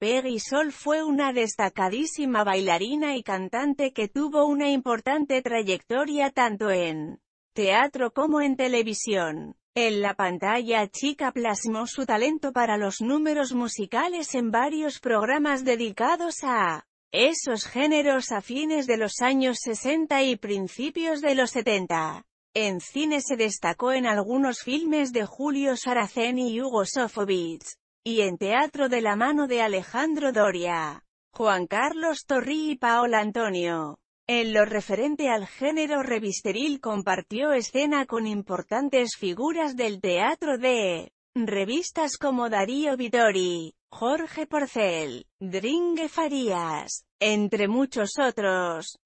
Peggy Sol fue una destacadísima bailarina y cantante que tuvo una importante trayectoria tanto en teatro como en televisión. En la pantalla chica plasmó su talento para los números musicales en varios programas dedicados a esos géneros a fines de los años 60 y principios de los 70. En cine se destacó en algunos filmes de Julio Saraceni y Hugo Sofovich y en teatro de la mano de Alejandro Doria, Juan Carlos Torri y Paola Antonio. En lo referente al género revisteril compartió escena con importantes figuras del teatro de revistas como Darío Vidori, Jorge Porcel, Dringue Farías, entre muchos otros.